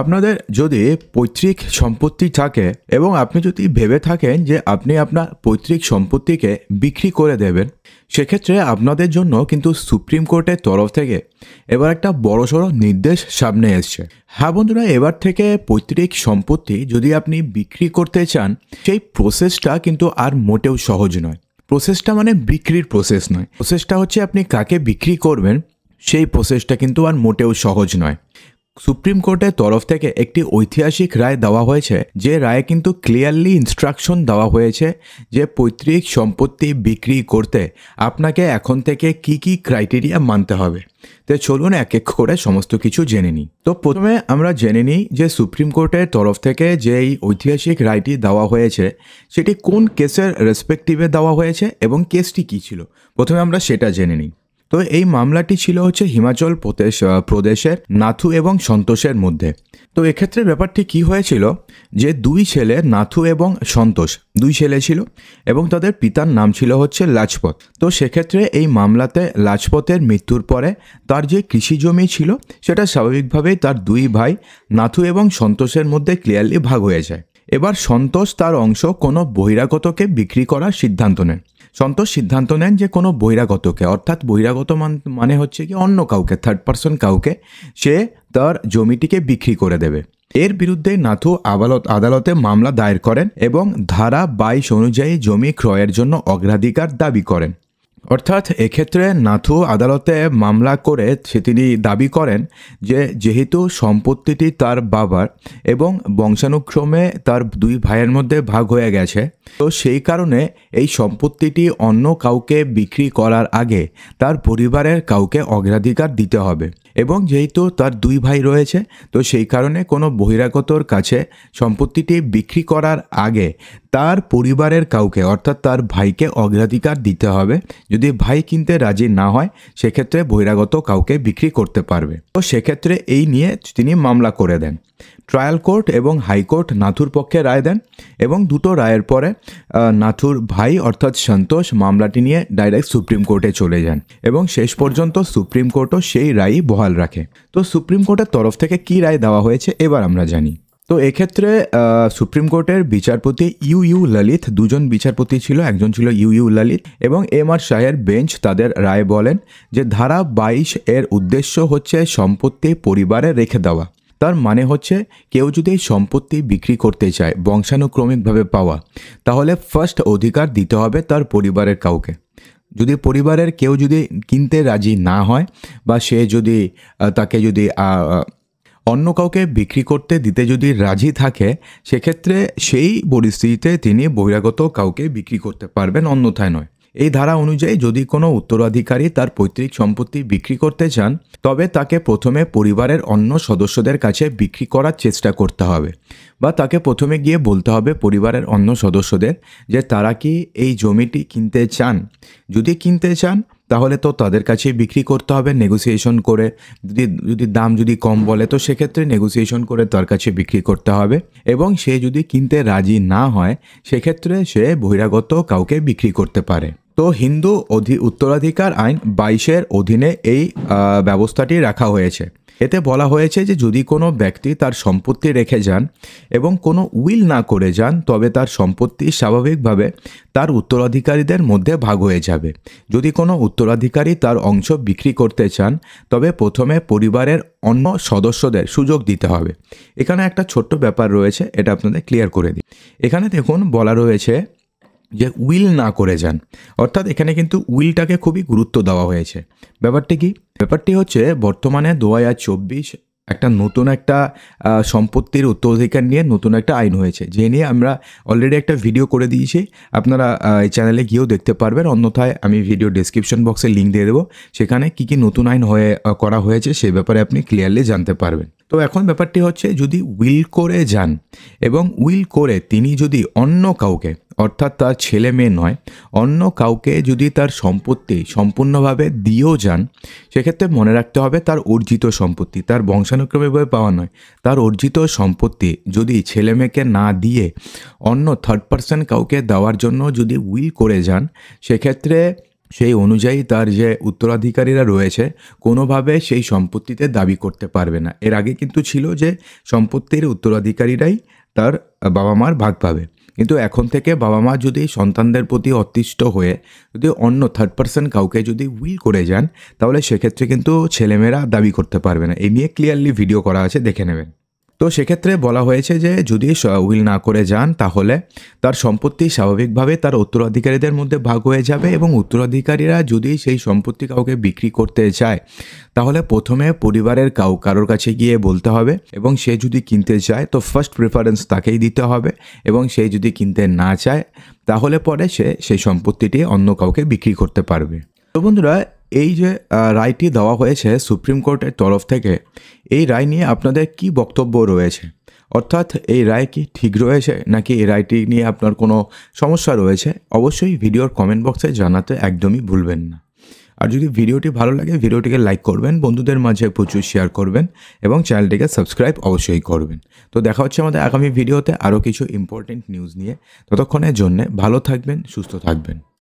আপনাদের যদি পৈতৃক সম্পত্তি থাকে এবং আপনি যদি ভেবে থাকেন যে আপনি আপনার পৈতৃক সম্পত্তিকে বিক্রি করে দেবেন সেক্ষেত্রে আপনাদের জন্য কিন্তু সুপ্রিম কোর্টের তরফ থেকে এবার একটা সড়ো নির্দেশ সামনে এসছে হ্যাঁ বন্ধুরা এবার থেকে পৈতৃক সম্পত্তি যদি আপনি বিক্রি করতে চান সেই প্রসেসটা কিন্তু আর মোটেও সহজ নয় প্রসেসটা মানে বিক্রির প্রসেস নয় প্রসেসটা হচ্ছে আপনি কাকে বিক্রি করবেন সেই প্রসেসটা কিন্তু আর মোটেও সহজ নয় সুপ্রিম কোর্টের তরফ থেকে একটি ঐতিহাসিক রায় দেওয়া হয়েছে যে রায়ে কিন্তু ক্লিয়ারলি ইনস্ট্রাকশন দেওয়া হয়েছে যে পৈতৃক সম্পত্তি বিক্রি করতে আপনাকে এখন থেকে কি কি ক্রাইটেরিয়া মানতে হবে তো চলুন এক এক করে সমস্ত কিছু জেনে নিই তো প্রথমে আমরা জেনে নিই যে সুপ্রিম কোর্টের তরফ থেকে যে এই ঐতিহাসিক রায়টি দেওয়া হয়েছে সেটি কোন কেসের রেসপেক্টিভে দেওয়া হয়েছে এবং কেসটি কী ছিল প্রথমে আমরা সেটা জেনে নিই তো এই মামলাটি ছিল হচ্ছে হিমাচল প্রদেশ প্রদেশের নাথু এবং সন্তোষের মধ্যে তো এক্ষেত্রে ব্যাপারটি কি হয়েছিল যে দুই ছেলে নাথু এবং সন্তোষ দুই ছেলে ছিল এবং তাদের পিতার নাম ছিল হচ্ছে লাজপত তো সেক্ষেত্রে এই মামলাতে লাজপতের মৃত্যুর পরে তার যে কৃষি জমি ছিল সেটা স্বাভাবিকভাবেই তার দুই ভাই নাথু এবং সন্তোষের মধ্যে ক্লিয়ারলি ভাগ হয়ে যায় এবার সন্তোষ তার অংশ কোনো বহিরাগতকে বিক্রি করার সিদ্ধান্ত নেন সন্তোষ সিদ্ধান্ত নেন যে কোনো বহিরাগতকে অর্থাৎ বহিরাগত মানে হচ্ছে কি অন্য কাউকে থার্ড পারসন কাউকে সে তার জমিটিকে বিক্রি করে দেবে এর বিরুদ্ধে নাথু আদালত আদালতে মামলা দায়ের করেন এবং ধারা বাইশ অনুযায়ী জমি ক্রয়ের জন্য অগ্রাধিকার দাবি করেন অর্থাৎ এক্ষেত্রে নাথু আদালতে মামলা করে তিনি দাবি করেন যে যেহেতু সম্পত্তিটি তার বাবার এবং বংশানুক্রমে তার দুই ভাইয়ের মধ্যে ভাগ হয়ে গেছে তো সেই কারণে এই সম্পত্তিটি অন্য কাউকে বিক্রি করার আগে তার পরিবারের কাউকে অগ্রাধিকার দিতে হবে এবং যেহেতু তার দুই ভাই রয়েছে তো সেই কারণে কোনো বহিরাগতর কাছে সম্পত্তিটি বিক্রি করার আগে তার পরিবারের কাউকে অর্থাৎ তার ভাইকে অগ্রাধিকার দিতে হবে যদি ভাই কিনতে রাজি না হয় সেক্ষেত্রে বহিরাগত কাউকে বিক্রি করতে পারবে তো সেক্ষেত্রে এই নিয়ে তিনি মামলা করে দেন ট্রায়াল কোর্ট এবং হাইকোর্ট নাথুর পক্ষে রায় দেন এবং দুটো রায়ের পরে নাথুর ভাই অর্থাৎ সন্তোষ মামলাটি নিয়ে ডাইরেক্ট সুপ্রিম কোর্টে চলে যান এবং শেষ পর্যন্ত সুপ্রিম কোর্টও সেই রায়ই বহাল রাখে তো সুপ্রিম কোর্টের তরফ থেকে কি রায় দেওয়া হয়েছে এবার আমরা জানি তো এক্ষেত্রে সুপ্রিম কোর্টের বিচারপতি ইউ ইউ ললিত দুজন বিচারপতি ছিল একজন ছিল ইউ ইউ ললিত এবং এম আর শাহের বেঞ্চ তাদের রায় বলেন যে ধারা বাইশ এর উদ্দেশ্য হচ্ছে সম্পত্তি পরিবারে রেখে দেওয়া তার মানে হচ্ছে কেউ যদি সম্পত্তি বিক্রি করতে চায় বংশানুক্রমিকভাবে পাওয়া তাহলে ফার্স্ট অধিকার দিতে হবে তার পরিবারের কাউকে যদি পরিবারের কেউ যদি কিনতে রাজি না হয় বা সে যদি তাকে যদি অন্য কাউকে বিক্রি করতে দিতে যদি রাজি থাকে সেক্ষেত্রে সেই পরিস্থিতিতে তিনি বহিরাগত কাউকে বিক্রি করতে পারবেন অন্যথায় নয় এই ধারা অনুযায়ী যদি কোনো উত্তরাধিকারী তার পৈতৃক সম্পত্তি বিক্রি করতে চান তবে তাকে প্রথমে পরিবারের অন্য সদস্যদের কাছে বিক্রি করার চেষ্টা করতে হবে বা তাকে প্রথমে গিয়ে বলতে হবে পরিবারের অন্য সদস্যদের যে তারা কি এই জমিটি কিনতে চান যদি কিনতে চান তাহলে তো তাদের কাছে বিক্রি করতে হবে নেগোসিয়েশন করে যদি যদি দাম যদি কম বলে তো সেক্ষেত্রে নেগোসিয়েশন করে তার কাছে বিক্রি করতে হবে এবং সে যদি কিনতে রাজি না হয় সেক্ষেত্রে সে বহিরাগত কাউকে বিক্রি করতে পারে তো হিন্দু অধি উত্তরাধিকার আইন বাইশের অধীনে এই ব্যবস্থাটি রাখা হয়েছে এতে বলা হয়েছে যে যদি কোনো ব্যক্তি তার সম্পত্তি রেখে যান এবং কোনো উইল না করে যান তবে তার সম্পত্তি স্বাভাবিকভাবে তার উত্তরাধিকারীদের মধ্যে ভাগ হয়ে যাবে যদি কোনো উত্তরাধিকারী তার অংশ বিক্রি করতে চান তবে প্রথমে পরিবারের অন্য সদস্যদের সুযোগ দিতে হবে এখানে একটা ছোট্ট ব্যাপার রয়েছে এটা আপনাদের ক্লিয়ার করে দিই এখানে দেখুন বলা রয়েছে যে উইল না করে যান অর্থাৎ এখানে কিন্তু উইলটাকে খুবই গুরুত্ব দেওয়া হয়েছে ব্যাপারটি কি ব্যাপারটি হচ্ছে বর্তমানে দু হাজার চব্বিশ একটা নতুন একটা সম্পত্তির উত্তরাধিকার নিয়ে নতুন একটা আইন হয়েছে যে নিয়ে আমরা অলরেডি একটা ভিডিও করে দিয়েছি আপনারা এই চ্যানেলে গিয়েও দেখতে পারবেন অন্যথায় আমি ভিডিও ডিসক্রিপশন বক্সে লিঙ্ক দিয়ে দেবো সেখানে কী কী নতুন আইন হয়ে করা হয়েছে সে ব্যাপারে আপনি ক্লিয়ারলি জানতে পারবেন তো এখন ব্যাপারটি হচ্ছে যদি উইল করে যান এবং উইল করে তিনি যদি অন্য কাউকে অর্থাৎ তার ছেলে মেয়ে নয় অন্য কাউকে যদি তার সম্পত্তি সম্পূর্ণভাবে দিয়েও যান সেক্ষেত্রে মনে রাখতে হবে তার অর্জিত সম্পত্তি তার বংশানুক্রমেভাবে পাওয়া নয় তার অর্জিত সম্পত্তি যদি ছেলে মেয়েকে না দিয়ে অন্য থার্ড পার্সন কাউকে দেওয়ার জন্য যদি উইল করে যান সেক্ষেত্রে সেই অনুযায়ী তার যে উত্তরাধিকারীরা রয়েছে কোনোভাবে সেই সম্পত্তিতে দাবি করতে পারবে না এর আগে কিন্তু ছিল যে সম্পত্তির উত্তরাধিকারীরাই তার বাবা মার ভাগ পাবে কিন্তু এখন থেকে বাবা মা যদি সন্তানদের প্রতি অতিষ্ঠ হয়ে যদি অন্য থার্ড পার্সন কাউকে যদি উইল করে যান তাহলে সেক্ষেত্রে কিন্তু ছেলেমেয়েরা দাবি করতে পারবে না এই নিয়ে ক্লিয়ারলি ভিডিও করা আছে দেখে নেবেন তো সেক্ষেত্রে বলা হয়েছে যে যদি উইল না করে যান তাহলে তার সম্পত্তি স্বাভাবিকভাবে তার উত্তরাধিকারীদের মধ্যে ভাগ হয়ে যাবে এবং উত্তরাধিকারীরা যদি সেই সম্পত্তি কাউকে বিক্রি করতে চায় তাহলে প্রথমে পরিবারের কাউ কারোর কাছে গিয়ে বলতে হবে এবং সে যদি কিনতে চায় তো ফার্স্ট প্রেফারেন্স তাকেই দিতে হবে এবং সে যদি কিনতে না চায় তাহলে পরে সে সেই সম্পত্তিটি অন্য কাউকে বিক্রি করতে পারবে তো বন্ধুরা এই যে রায়টি দেওয়া হয়েছে সুপ্রিম কোর্টের তরফ থেকে এই রায় নিয়ে আপনাদের কি বক্তব্য রয়েছে অর্থাৎ এই রায় কি ঠিক রয়েছে নাকি এই রায়টি নিয়ে আপনার কোনো সমস্যা রয়েছে অবশ্যই ভিডিওর কমেন্ট বক্সে জানাতে একদমই ভুলবেন না আর যদি ভিডিওটি ভালো লাগে ভিডিওটিকে লাইক করবেন বন্ধুদের মাঝে প্রচুর শেয়ার করবেন এবং চ্যানেলটিকে সাবস্ক্রাইব অবশ্যই করবেন তো দেখা হচ্ছে আমাদের আগামী ভিডিওতে আরও কিছু ইম্পর্টেন্ট নিউজ নিয়ে ততক্ষণের জন্যে ভালো থাকবেন সুস্থ থাকবেন